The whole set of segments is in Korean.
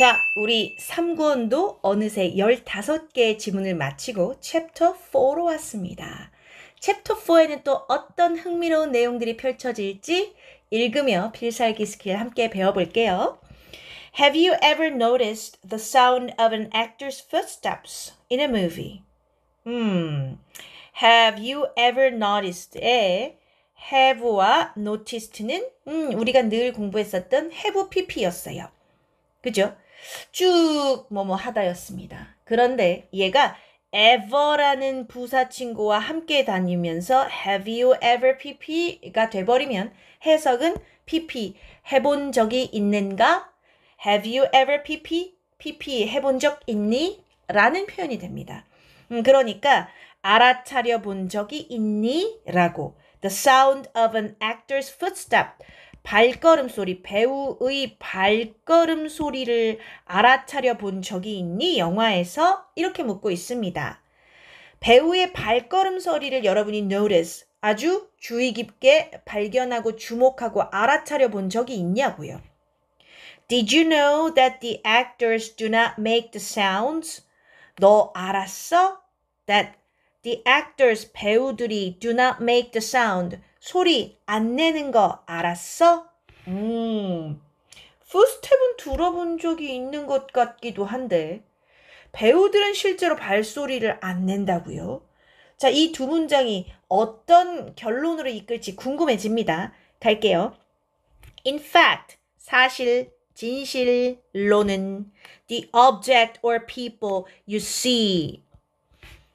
자, 우리 3구원도 어느새 15개의 지문을 마치고 챕터 4로 왔습니다. 챕터 4에는 또 어떤 흥미로운 내용들이 펼쳐질지 읽으며 필살기 스킬 함께 배워볼게요. Have you ever noticed the sound of an actor's footsteps in a movie? 음, have you ever noticed에 have와 noticed는 음, 우리가 늘 공부했었던 have pp였어요. 그죠? 쭉 뭐뭐 하다였습니다. 그런데 얘가 ever라는 부사친구와 함께 다니면서 have you ever pp가 돼버리면 해석은 pp 해본 적이 있는가? have you ever pp? pp 해본 적 있니? 라는 표현이 됩니다. 음, 그러니까 알아차려 본 적이 있니? 라고 The sound of an actor's footstep 발걸음 소리, 배우의 발걸음 소리를 알아차려 본 적이 있니? 영화에서 이렇게 묻고 있습니다. 배우의 발걸음 소리를 여러분이 notice, 아주 주의 깊게 발견하고 주목하고 알아차려 본 적이 있냐고요. Did you know that the actors do not make the sounds? 너 알았어? That the actors 배우들이 do not make the sound 소리 안 내는 거 알았어? 음, 스텝은 들어본 적이 있는 것 같기도 한데 배우들은 실제로 발소리를 안 낸다고요? 자, 이 두 문장이 어떤 결론으로 이끌지 궁금해집니다. 갈게요. In fact, 사실, 진실로는 the object or people you see.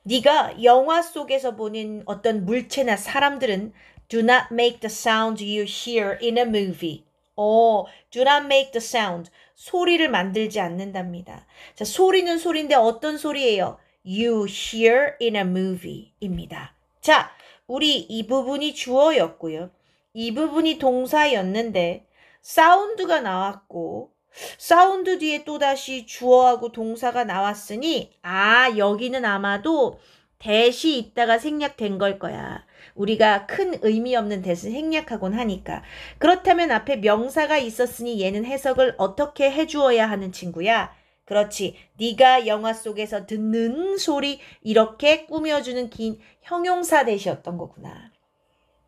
네가 영화 속에서 보는 어떤 물체나 사람들은 Do not make the sound you hear in a movie. 어, do not make the sound. 소리를 만들지 않는답니다. 자, 소리는 소리인데 어떤 소리예요? You hear in a movie입니다. 자, 우리 이 부분이 주어였고요. 이 부분이 동사였는데 사운드가 나왔고 사운드 뒤에 또다시 주어하고 동사가 나왔으니 아, 여기는 아마도 대시 있다가 생략된 걸 거야. 우리가 큰 의미 없는 대신 생략하곤 하니까. 그렇다면 앞에 명사가 있었으니 얘는 해석을 어떻게 해주어야 하는 친구야? 그렇지. 네가 영화 속에서 듣는 소리 이렇게 꾸며주는 긴 형용사 대시였던 거구나.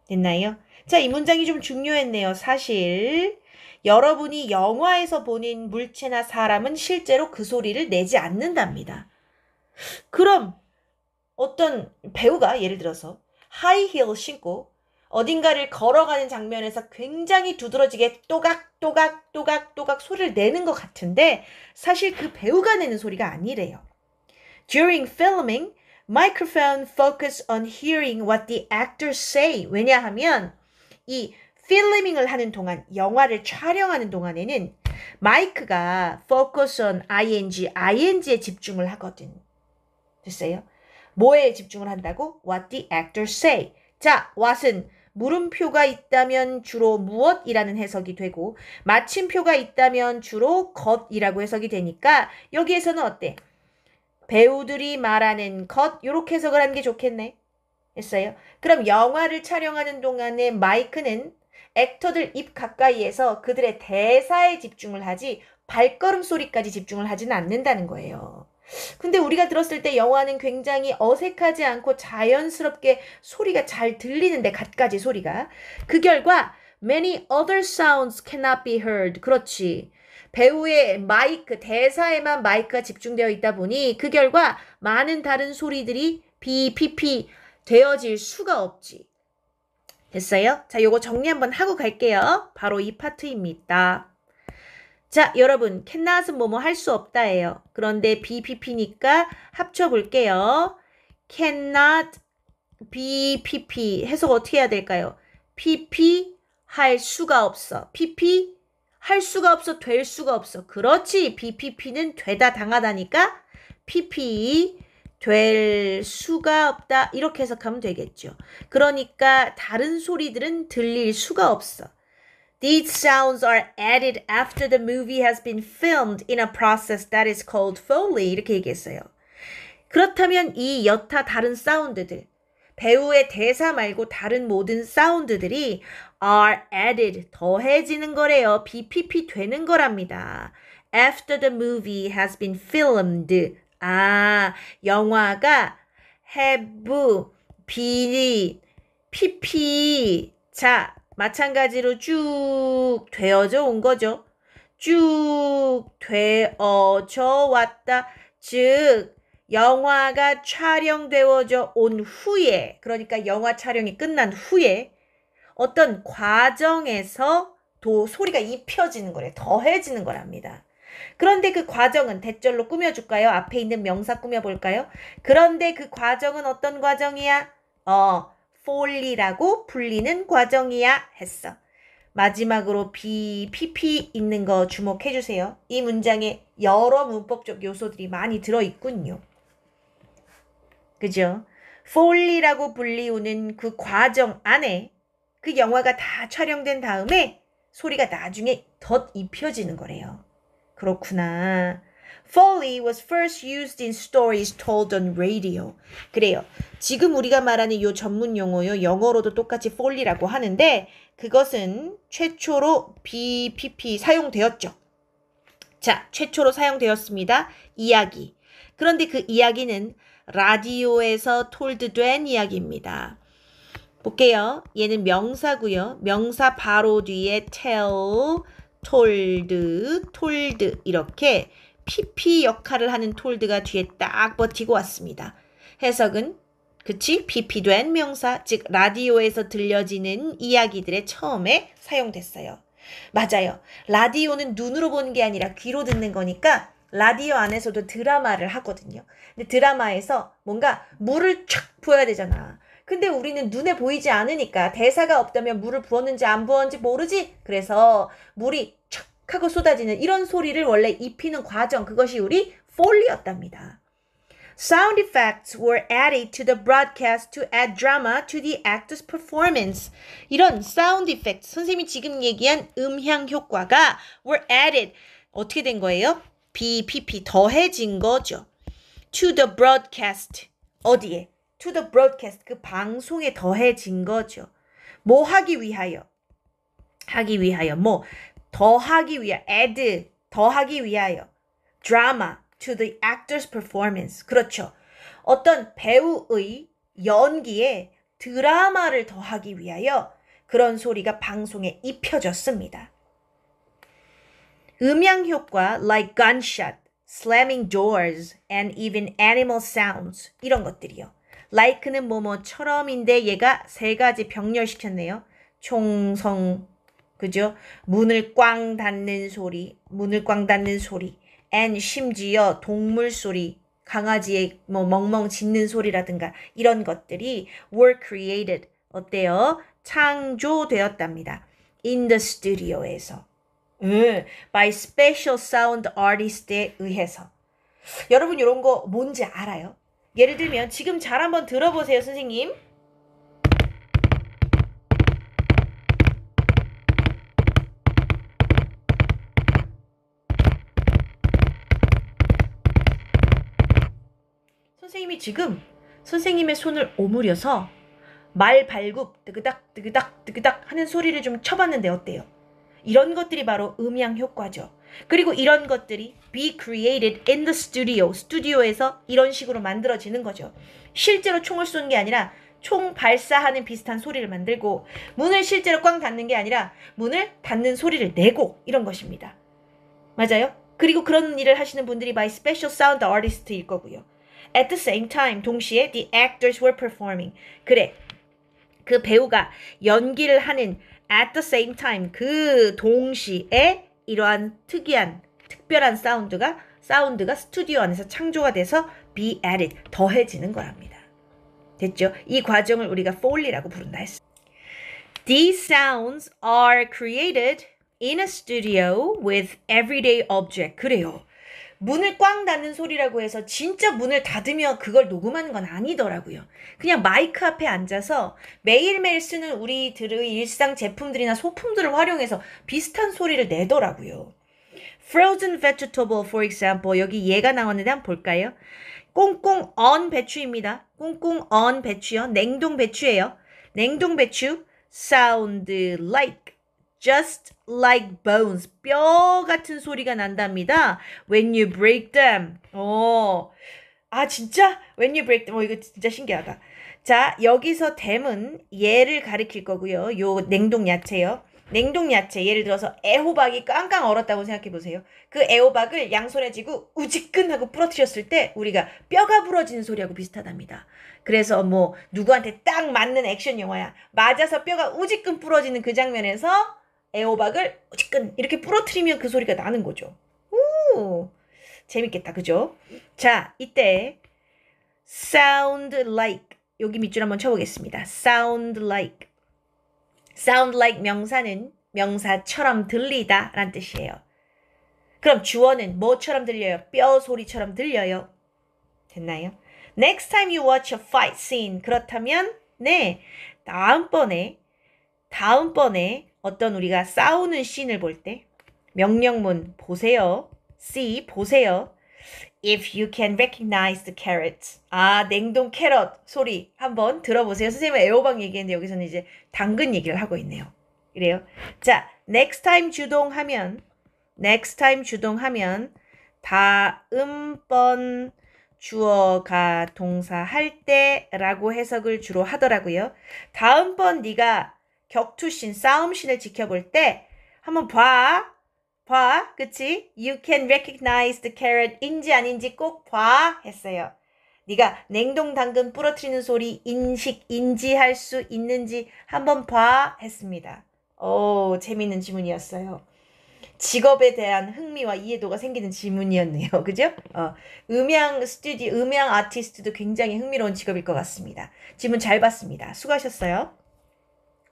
됐나요? 자, 이 문장이 좀 중요했네요. 사실 여러분이 영화에서 보는 물체나 사람은 실제로 그 소리를 내지 않는답니다. 그럼 어떤 배우가 예를 들어서 하이힐 신고 어딘가를 걸어가는 장면에서 굉장히 두드러지게 또각 또각 또각 또각 소리를 내는 것 같은데 사실 그 배우가 내는 소리가 아니래요. During filming, microphone focus on hearing what the actors say. 왜냐하면 이 필리밍을 하는 동안 영화를 촬영하는 동안에는 마이크가 focus on ing, ing에 집중을 하거든. 됐어요? 뭐에 집중을 한다고? What the actors say. 자, what은 물음표가 있다면 주로 무엇이라는 해석이 되고 마침표가 있다면 주로 것이라고 해석이 되니까 여기에서는 어때? 배우들이 말하는 것이렇게 해석을 하는 게 좋겠네. 했어요. 그럼 영화를 촬영하는 동안에 마이크는 액터들 입 가까이에서 그들의 대사에 집중을 하지 발걸음 소리까지 집중을 하진 않는다는 거예요. 근데 우리가 들었을 때 영화는 굉장히 어색하지 않고 자연스럽게 소리가 잘 들리는데 갖가지 소리가 그 결과 many other sounds cannot be heard 그렇지 배우의 마이크 대사에만 마이크가 집중되어 있다 보니 그 결과 많은 다른 소리들이 BPP 되어질 수가 없지 됐어요? 자 요거 정리 한번 하고 갈게요 바로 이 파트입니다 자, 여러분, 캔나웃은 뭐뭐 할 수 없다예요. 그런데 BPP니까 합쳐볼게요. cannot BPP 해석 어떻게 해야 될까요? PP 할 수가 없어. PP 할 수가 없어. 될 수가 없어. 그렇지. BPP는 되다 당하다니까 PP 될 수가 없다. 이렇게 해석하면 되겠죠. 그러니까 다른 소리들은 들릴 수가 없어. These sounds are added after the movie has been filmed in a process that is called Foley. 이렇게 얘기했어요. 그렇다면 이 여타 다른 사운드들, 배우의 대사 말고 다른 모든 사운드들이 are added, 더해지는 거래요. BPP 되는 거랍니다. After the movie has been filmed. 아, 영화가 have, be, pp, 자, 마찬가지로 쭉 되어져 온 거죠. 쭉 되어져 왔다. 즉, 영화가 촬영되어져 온 후에, 그러니까 영화 촬영이 끝난 후에 어떤 과정에서 도 소리가 입혀지는 거래, 더해지는 거랍니다. 그런데 그 과정은 대절로 꾸며줄까요? 앞에 있는 명사 꾸며볼까요? 그런데 그 과정은 어떤 과정이야? 어, 폴리라고 불리는 과정이야 했어. 마지막으로 비, 피피 있는 거 주목해 주세요. 이 문장에 여러 문법적 요소들이 많이 들어있군요. 그죠? 폴리라고 불리우는 그 과정 안에 그 영화가 다 촬영된 다음에 소리가 나중에 덧입혀지는 거래요. 그렇구나. Folly was first used in stories told on radio. 그래요. 지금 우리가 말하는 이 전문 용어요. 영어로도 똑같이 folly라고 하는데 그것은 최초로 BPP 사용되었죠. 자, 최초로 사용되었습니다. 이야기. 그런데 그 이야기는 라디오에서 톨드된 이야기입니다. 볼게요. 얘는 명사고요. 명사 바로 뒤에 tell, told, told 이렇게 PP 역할을 하는 톨드가 뒤에 딱 버티고 왔습니다. 해석은 그치 PP된 명사 즉 라디오에서 들려지는 이야기들의 처음에 사용됐어요. 맞아요. 라디오는 눈으로 보는 게 아니라 귀로 듣는 거니까 라디오 안에서도 드라마를 하거든요. 근데 드라마에서 뭔가 물을 촥 부어야 되잖아. 근데 우리는 눈에 보이지 않으니까 대사가 없다면 물을 부었는지 안 부었는지 모르지. 그래서 물이 촥 하고 쏟아지는 이런 소리를 원래 입히는 과정 그것이 우리 폴리였답니다. Sound effects were added to the broadcast to add drama to the actor's performance. 이런 sound effects, 선생님이 지금 얘기한 음향 효과가 were added. 어떻게 된 거예요? BPP, 더해진 거죠. To the broadcast. 어디에? To the broadcast. 그 방송에 더해진 거죠. 뭐 하기 위하여? 하기 위하여. 뭐? 더하기 위하여 add 더하기 위하여 drama to the actor's performance 그렇죠. 어떤 배우의 연기에 드라마를 더하기 위하여 그런 소리가 방송에 입혀졌습니다. 음향 효과 like gunshot, slamming doors, and even animal sounds 이런 것들이요. like는 뭐뭐처럼인데 얘가 세 가지 병렬시켰네요. 총성, 그죠? 문을 꽝 닫는 소리, 문을 꽝 닫는 소리, and 심지어 동물 소리, 강아지의 뭐 멍멍 짖는 소리라든가 이런 것들이 were created 어때요? 창조되었답니다. in the studio에서 음, by special sound artist에 의해서 여러분 이런 거 뭔지 알아요? 예를 들면 지금 잘 한번 들어보세요 선생님 선생님이 지금 선생님의 손을 오므려서 말 발굽 뜨그닥 뜨그닥 뜨그닥 하는 소리를 좀 쳐봤는데 어때요? 이런 것들이 바로 음향 효과죠. 그리고 이런 것들이 be created in the studio, 스튜디오에서 이런 식으로 만들어지는 거죠. 실제로 총을 쏘는 게 아니라 총 발사하는 비슷한 소리를 만들고 문을 실제로 꽝 닫는 게 아니라 문을 닫는 소리를 내고 이런 것입니다. 맞아요? 그리고 그런 일을 하시는 분들이 by special sound artist일 거고요. At the same time, 동시에 the actors were performing. 그래, 그 배우가 연기를 하는 at the same time 그 동시에 이러한 특이한 특별한 사운드가 사운드가 스튜디오 안에서 창조가 돼서 be added 더해지는 거랍니다. 됐죠? 이 과정을 우리가 foley라고 부른다 했어. These sounds are created in a studio with everyday object. 그래요. 문을 꽝 닫는 소리라고 해서 진짜 문을 닫으며 그걸 녹음하는 건 아니더라고요. 그냥 마이크 앞에 앉아서 매일매일 쓰는 우리들의 일상 제품들이나 소품들을 활용해서 비슷한 소리를 내더라고요. Frozen vegetable, for example. 여기 얘가 나왔는데 한번 볼까요? 꽁꽁 언 배추입니다. 꽁꽁 언 배추요. 냉동 배추예요. 냉동 배추. sound like. just like bones. 뼈 같은 소리가 난답니다. When you break them. 어. 아, 진짜? When you break them. 어, 이거 진짜 신기하다. 자, 여기서 them은 얘를 가리킬 거고요. 요 냉동 야채요. 냉동 야채. 예를 들어서 애호박이 깡깡 얼었다고 생각해 보세요. 그 애호박을 양손에 쥐고 우직끈하고 부러뜨렸을 때 우리가 뼈가 부러지는 소리하고 비슷하답니다. 그래서 뭐 누구한테 딱 맞는 액션 영화야. 맞아서 뼈가 우직끈 부러지는 그 장면에서 에호박을 어쨌든 이렇게 부러뜨리면 그 소리가 나는 거죠. 우 재밌겠다, 그죠? 자, 이때 sound like 여기 밑줄 한번 쳐보겠습니다. sound like sound like 명사는 명사처럼 들리다 라는 뜻이에요. 그럼 주어는 뭐처럼 들려요? 뼈 소리처럼 들려요. 됐나요? Next time you watch a fight scene 그렇다면 네 다음번에 다음번에 어떤 우리가 싸우는 씬을 볼 때 명령문 보세요. C 보세요. If you can recognize the carrot. 아, 냉동 캐럿 소리 한번 들어보세요. 선생님 애호박 얘기했는데 여기서는 이제 당근 얘기를 하고 있네요. 그래요. 자, next time 주동하면 next time 주동하면 다음번 주어가 동사할 때라고 해석을 주로 하더라고요. 다음번 네가 격투신, 싸움신을 지켜볼 때 한번 봐. 봐. 그치? You can recognize the carrot인지 아닌지 꼭 봐. 했어요. 네가 냉동 당근 부러뜨리는 소리 인식, 인지할 수 있는지 한번 봐. 했습니다. 오, 재밌는 질문이었어요. 직업에 대한 흥미와 이해도가 생기는 질문이었네요. 그죠? 어, 음향 스튜디오, 음향 아티스트도 굉장히 흥미로운 직업일 것 같습니다. 질문 잘 봤습니다. 수고하셨어요.